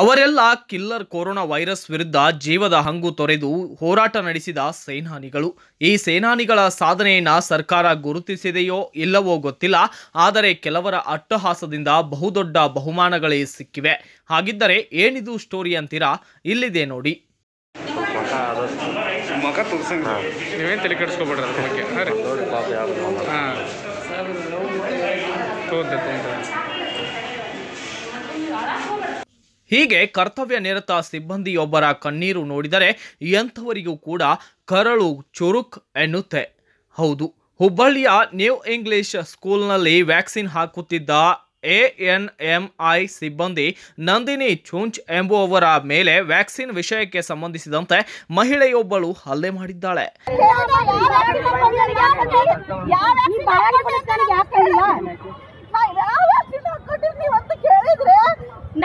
ಅವರೆಲ್ಲ killer corona virus ವಿರುದ್ಧ ಜೀವದ ಹಂಗು ತೊರೆದು ಹೋರಾಟ ನಡೆಸಿದ ಸೇನಾನಿಗಳು ಈ ಸೇನಾನಿಗಳ ಸಾಧನೆಯನ್ನು ಸರ್ಕಾರ ಗುರುತಿಸಿದೆಯೋ ಇಲ್ಲವೋ ಗೊತ್ತಿಲ್ಲ ಆದರೆ ಕೆಲವರ ಅಟ್ಟಹಾಸದಿಂದ ಬಹುದೊಡ್ಡ ಬಹುಮಾನಗಳೇ ಸಿಕ್ಕಿವೆ ಹಾಗಿದ್ದರೆ ಏನಿದು ಸ್ಟೋರಿ ಅಂತೀರಾ ಇಲ್ಲಿದೆ ನೋಡಿ ಹೀಗೆ ಕರ್ತವ್ಯ ನಿರತ ಸಿಬ್ಬಂದಿಯೊಬ್ಬರ ಕಣ್ಣೀರು ನೋಡಿದರೆ ಎಂಥವರಿಗೂ ಕೂಡ ಕರಳು ಚುರುಕ್ ಎನ್ನುತ್ತೆ ಹೌದು ಹುಬ್ಬಳ್ಳಿಯ ನ್ಯೂ ಇಂಗ್ಲಿಷ್ ಸ್ಕೂಲ್ನಲ್ಲಿ ವ್ಯಾಕ್ಸಿನ್ ಹಾಕುತ್ತಿದ್ದ ಎ ಎನ್ ಎಂ ಐ ಸಿಬ್ಬಂದಿ ನಂದಿನಿ ಚುಂಚ್ ಎಂಬುವವರ ಮೇಲೆ ವ್ಯಾಕ್ಸಿನ್ ವಿಷಯಕ್ಕೆ ಸಂಬಂಧಿಸಿದಂತೆ ಮಹಿಳೆಯೊಬ್ಬಳು ಹಲ್ಲೆ ಮಾಡಿದ್ದಾಳೆ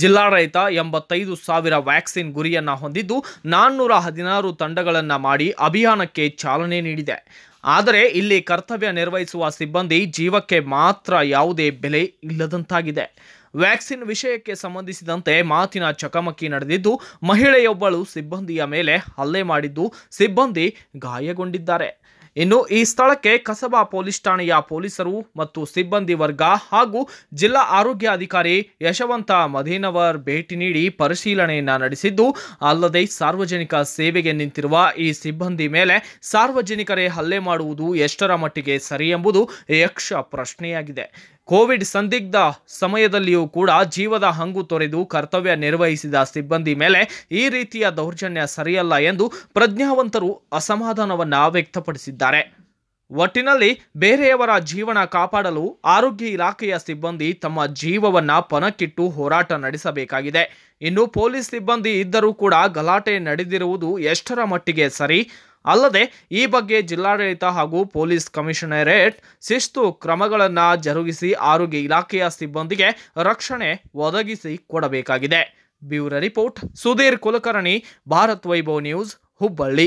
ಜಿಲ್ಲಾಡಳಿತ ಎಂಬತ್ತೈದು ಸಾವಿರ ವ್ಯಾಕ್ಸಿನ್ ಗುರಿಯನ್ನು ಹೊಂದಿದ್ದು ನಾನ್ನೂರ ಹದಿನಾರು ತಂಡಗಳನ್ನು ಮಾಡಿ ಅಭಿಯಾನಕ್ಕೆ ಚಾಲನೆ ನೀಡಿದೆ ಆದರೆ ಇಲ್ಲಿ ಕರ್ತವ್ಯ ನಿರ್ವಹಿಸುವ ಸಿಬ್ಬಂದಿ ಜೀವಕ್ಕೆ ಮಾತ್ರ ಯಾವುದೇ ಬೆಲೆ ಇಲ್ಲದಂತಾಗಿದೆ ವ್ಯಾಕ್ಸಿನ್ ವಿಷಯಕ್ಕೆ ಸಂಬಂಧಿಸಿದಂತೆ ಮಾತಿನ ಚಕಮಕಿ ನಡೆದಿದ್ದು ಮಹಿಳೆಯೊಬ್ಬಳು ಸಿಬ್ಬಂದಿಯ ಮೇಲೆ ಹಲ್ಲೆ ಮಾಡಿದ್ದು ಸಿಬ್ಬಂದಿ ಗಾಯಗೊಂಡಿದ್ದಾರೆ ಇನ್ನು ಈ ಸ್ಥಳಕ್ಕೆ ಕಸಬಾ ಪೊಲೀಸ್ ಠಾಣೆಯ ಪೊಲೀಸರು ಮತ್ತು ಸಿಬ್ಬಂದಿ ವರ್ಗ ಹಾಗೂ ಜಿಲ್ಲಾ ಆರೋಗ್ಯ ಅಧಿಕಾರಿ ಯಶವಂತ ಮಧೇನವರ್ ಭೇಟಿ ನೀಡಿ ಪರಿಶೀಲನೆಯನ್ನ ನಡೆಸಿದ್ದು ಅಲ್ಲದೆ ಸಾರ್ವಜನಿಕ ಸೇವೆಗೆ ನಿಂತಿರುವ ಈ ಸಿಬ್ಬಂದಿ ಮೇಲೆ ಸಾರ್ವಜನಿಕರೇ ಹಲ್ಲೆ ಮಾಡುವುದು ಎಷ್ಟರ ಮಟ್ಟಿಗೆ ಸರಿ ಎಂಬುದು ಯಕ್ಷ ಪ್ರಶ್ನೆಯಾಗಿದೆ ಕೋವಿಡ್ ಸಂದಿಗ್ಧ ಸಮಯದಲ್ಲಿಯೂ ಕೂಡ ಜೀವದ ಹಂಗು ತೊರೆದು ಕರ್ತವ್ಯ ನಿರ್ವಹಿಸಿದ ಸಿಬ್ಬಂದಿ ಮೇಲೆ ಈ ರೀತಿಯ ದೌರ್ಜನ್ಯ ಸರಿಯಲ್ಲ ಎಂದು ಪ್ರಜ್ಞಾವಂತರು ಅಸಮಾಧಾನವನ್ನು ವ್ಯಕ್ತಪಡಿಸಿದ್ದಾರೆ ಒಟ್ಟಿನಲ್ಲಿ ಬೇರೆಯವರ ಜೀವನ ಕಾಪಾಡಲು ಆರೋಗ್ಯ ಇಲಾಖೆಯ ಸಿಬ್ಬಂದಿ ತಮ್ಮ ಜೀವವನ್ನು ಪಣಕ್ಕಿಟ್ಟು ಹೋರಾಟ ನಡೆಸಬೇಕಾಗಿದೆ ಇನ್ನು ಪೊಲೀಸ್ ಸಿಬ್ಬಂದಿ ಇದ್ದರೂ ಕೂಡ ಗಲಾಟೆ ನಡೆದಿರುವುದು ಎಷ್ಟರ ಮಟ್ಟಿಗೆ ಸರಿ ಅಲ್ಲದೆ ಈ ಬಗ್ಗೆ ಜಿಲ್ಲಾಡಳಿತ ಹಾಗೂ ಪೊಲೀಸ್ ಕಮಿಷನರೇಟ್ ಶಿಸ್ತು ಕ್ರಮಗಳನ್ನು ಜರುಗಿಸಿ ಆರೋಗ್ಯ ಇಲಾಖೆಯ ಸಿಬ್ಬಂದಿಗೆ ರಕ್ಷಣೆ ಒದಗಿಸಿ ಕೊಡಬೇಕಾಗಿದೆ bureau report Sudhir Kulkarni Bharat Vaibhav news Hubballi